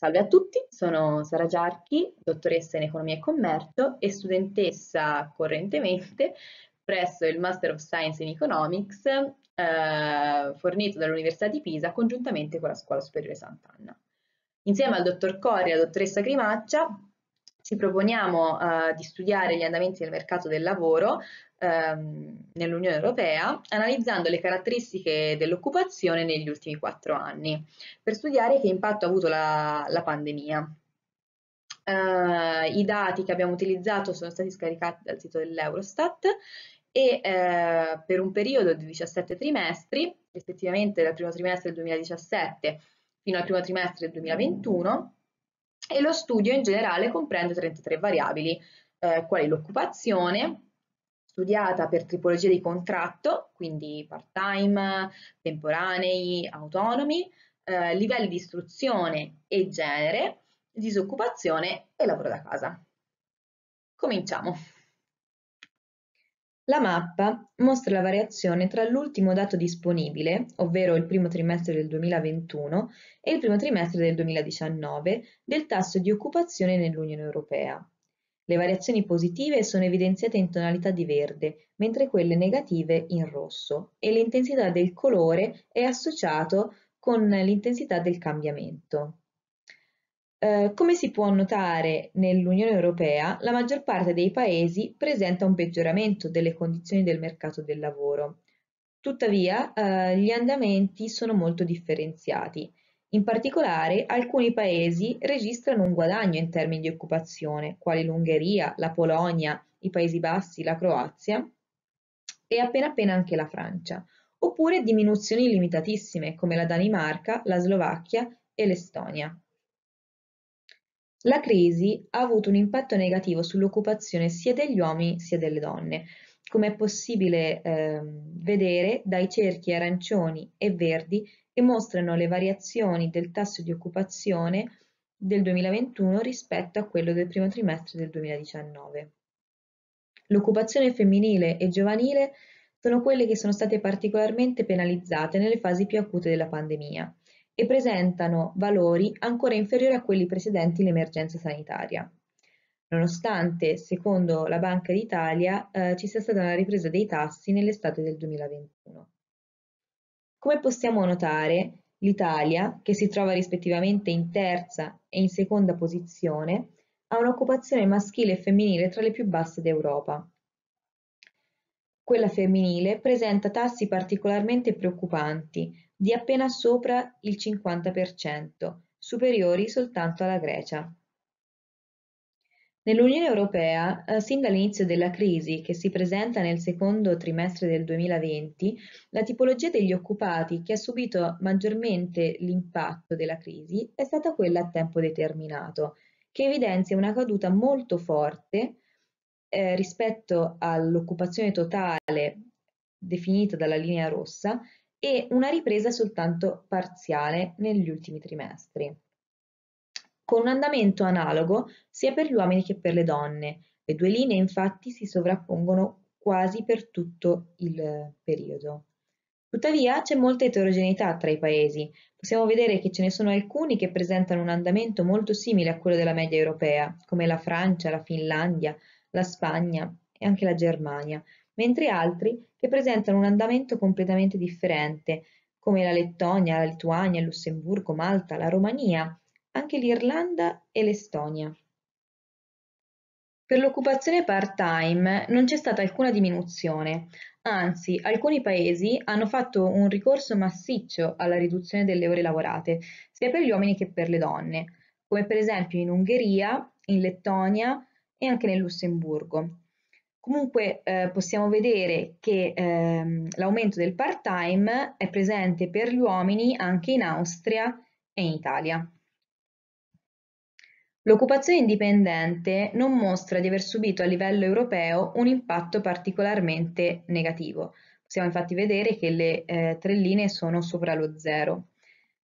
Salve a tutti, sono Sara Giarchi, dottoressa in Economia e Commercio e studentessa correntemente presso il Master of Science in Economics eh, fornito dall'Università di Pisa congiuntamente con la Scuola Superiore Sant'Anna. Insieme al dottor Cori e alla dottoressa Grimaccia ci proponiamo eh, di studiare gli andamenti del mercato del lavoro ehm, nell'Unione Europea analizzando le caratteristiche dell'occupazione negli ultimi quattro anni per studiare che impatto ha avuto la, la pandemia. Eh, I dati che abbiamo utilizzato sono stati scaricati dal sito dell'Eurostat e eh, per un periodo di 17 trimestri, effettivamente dal primo trimestre del 2017 fino al primo trimestre del 2021, e lo studio in generale comprende 33 variabili, eh, quali l'occupazione, studiata per tipologia di contratto, quindi part-time, temporanei, autonomi, eh, livelli di istruzione e genere, disoccupazione e lavoro da casa. Cominciamo! La mappa mostra la variazione tra l'ultimo dato disponibile, ovvero il primo trimestre del 2021, e il primo trimestre del 2019 del tasso di occupazione nell'Unione Europea. Le variazioni positive sono evidenziate in tonalità di verde, mentre quelle negative in rosso, e l'intensità del colore è associato con l'intensità del cambiamento. Eh, come si può notare nell'Unione Europea, la maggior parte dei paesi presenta un peggioramento delle condizioni del mercato del lavoro. Tuttavia, eh, gli andamenti sono molto differenziati. In particolare, alcuni paesi registrano un guadagno in termini di occupazione, quali l'Ungheria, la Polonia, i Paesi Bassi, la Croazia e appena appena anche la Francia, oppure diminuzioni limitatissime come la Danimarca, la Slovacchia e l'Estonia. La crisi ha avuto un impatto negativo sull'occupazione sia degli uomini sia delle donne, come è possibile eh, vedere dai cerchi arancioni e verdi che mostrano le variazioni del tasso di occupazione del 2021 rispetto a quello del primo trimestre del 2019. L'occupazione femminile e giovanile sono quelle che sono state particolarmente penalizzate nelle fasi più acute della pandemia e presentano valori ancora inferiori a quelli precedenti l'emergenza sanitaria. Nonostante, secondo la Banca d'Italia, eh, ci sia stata una ripresa dei tassi nell'estate del 2021. Come possiamo notare, l'Italia, che si trova rispettivamente in terza e in seconda posizione, ha un'occupazione maschile e femminile tra le più basse d'Europa, quella femminile presenta tassi particolarmente preoccupanti, di appena sopra il 50%, superiori soltanto alla Grecia. Nell'Unione Europea, eh, sin dall'inizio della crisi, che si presenta nel secondo trimestre del 2020, la tipologia degli occupati che ha subito maggiormente l'impatto della crisi è stata quella a tempo determinato, che evidenzia una caduta molto forte eh, rispetto all'occupazione totale definita dalla linea rossa e una ripresa soltanto parziale negli ultimi trimestri. Con un andamento analogo sia per gli uomini che per le donne, le due linee infatti si sovrappongono quasi per tutto il eh, periodo. Tuttavia c'è molta eterogeneità tra i paesi, possiamo vedere che ce ne sono alcuni che presentano un andamento molto simile a quello della media europea, come la Francia, la Finlandia, la Spagna e anche la Germania, mentre altri che presentano un andamento completamente differente, come la Lettonia, la Lituania, il Lussemburgo, Malta, la Romania, anche l'Irlanda e l'Estonia. Per l'occupazione part-time non c'è stata alcuna diminuzione, anzi alcuni paesi hanno fatto un ricorso massiccio alla riduzione delle ore lavorate, sia per gli uomini che per le donne, come per esempio in Ungheria, in Lettonia, e anche nel Lussemburgo. Comunque eh, possiamo vedere che ehm, l'aumento del part-time è presente per gli uomini anche in Austria e in Italia. L'occupazione indipendente non mostra di aver subito a livello europeo un impatto particolarmente negativo. Possiamo infatti vedere che le eh, tre linee sono sopra lo zero.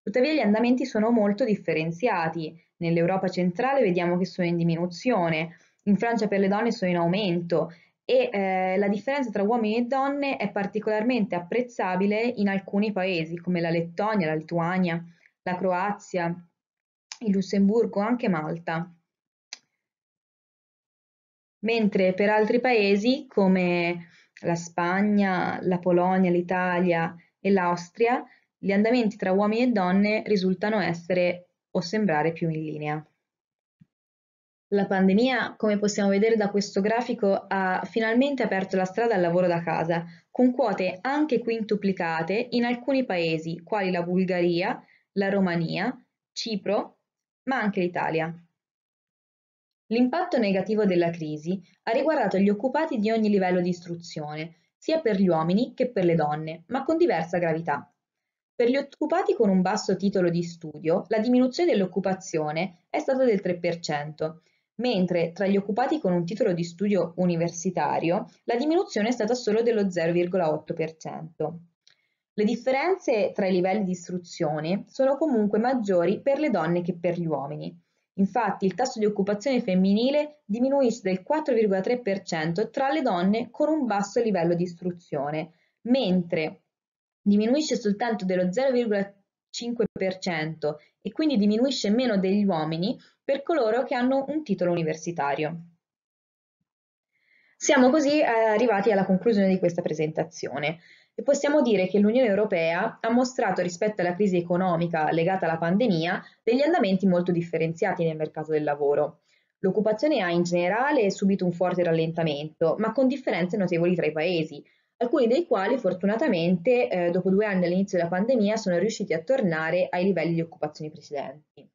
Tuttavia gli andamenti sono molto differenziati. Nell'Europa centrale vediamo che sono in diminuzione, in Francia per le donne sono in aumento e eh, la differenza tra uomini e donne è particolarmente apprezzabile in alcuni paesi come la Lettonia, la Lituania, la Croazia, il Lussemburgo, anche Malta. Mentre per altri paesi come la Spagna, la Polonia, l'Italia e l'Austria, gli andamenti tra uomini e donne risultano essere o sembrare più in linea. La pandemia, come possiamo vedere da questo grafico, ha finalmente aperto la strada al lavoro da casa, con quote anche quintuplicate in alcuni paesi, quali la Bulgaria, la Romania, Cipro, ma anche l'Italia. L'impatto negativo della crisi ha riguardato gli occupati di ogni livello di istruzione, sia per gli uomini che per le donne, ma con diversa gravità. Per gli occupati con un basso titolo di studio, la diminuzione dell'occupazione è stata del 3%, mentre tra gli occupati con un titolo di studio universitario la diminuzione è stata solo dello 0,8%. Le differenze tra i livelli di istruzione sono comunque maggiori per le donne che per gli uomini. Infatti il tasso di occupazione femminile diminuisce del 4,3% tra le donne con un basso livello di istruzione, mentre diminuisce soltanto dello 0,5% e quindi diminuisce meno degli uomini per coloro che hanno un titolo universitario. Siamo così eh, arrivati alla conclusione di questa presentazione e possiamo dire che l'Unione Europea ha mostrato rispetto alla crisi economica legata alla pandemia degli andamenti molto differenziati nel mercato del lavoro. L'occupazione ha in generale subito un forte rallentamento, ma con differenze notevoli tra i paesi, alcuni dei quali fortunatamente eh, dopo due anni dall'inizio della pandemia sono riusciti a tornare ai livelli di occupazione precedenti.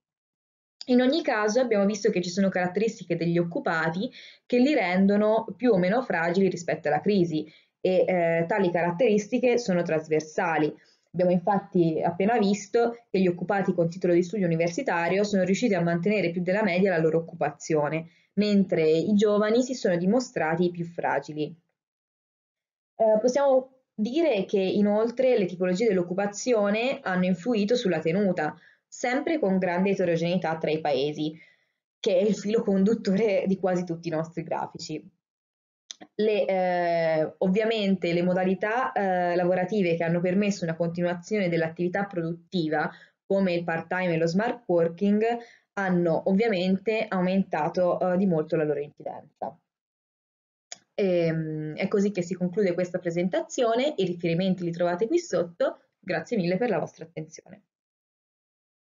In ogni caso abbiamo visto che ci sono caratteristiche degli occupati che li rendono più o meno fragili rispetto alla crisi e eh, tali caratteristiche sono trasversali. Abbiamo infatti appena visto che gli occupati con titolo di studio universitario sono riusciti a mantenere più della media la loro occupazione, mentre i giovani si sono dimostrati più fragili. Eh, possiamo dire che inoltre le tipologie dell'occupazione hanno influito sulla tenuta, sempre con grande eterogeneità tra i paesi, che è il filo conduttore di quasi tutti i nostri grafici. Le, eh, ovviamente le modalità eh, lavorative che hanno permesso una continuazione dell'attività produttiva, come il part-time e lo smart working, hanno ovviamente aumentato eh, di molto la loro incidenza. E, ehm, è così che si conclude questa presentazione, i riferimenti li trovate qui sotto, grazie mille per la vostra attenzione.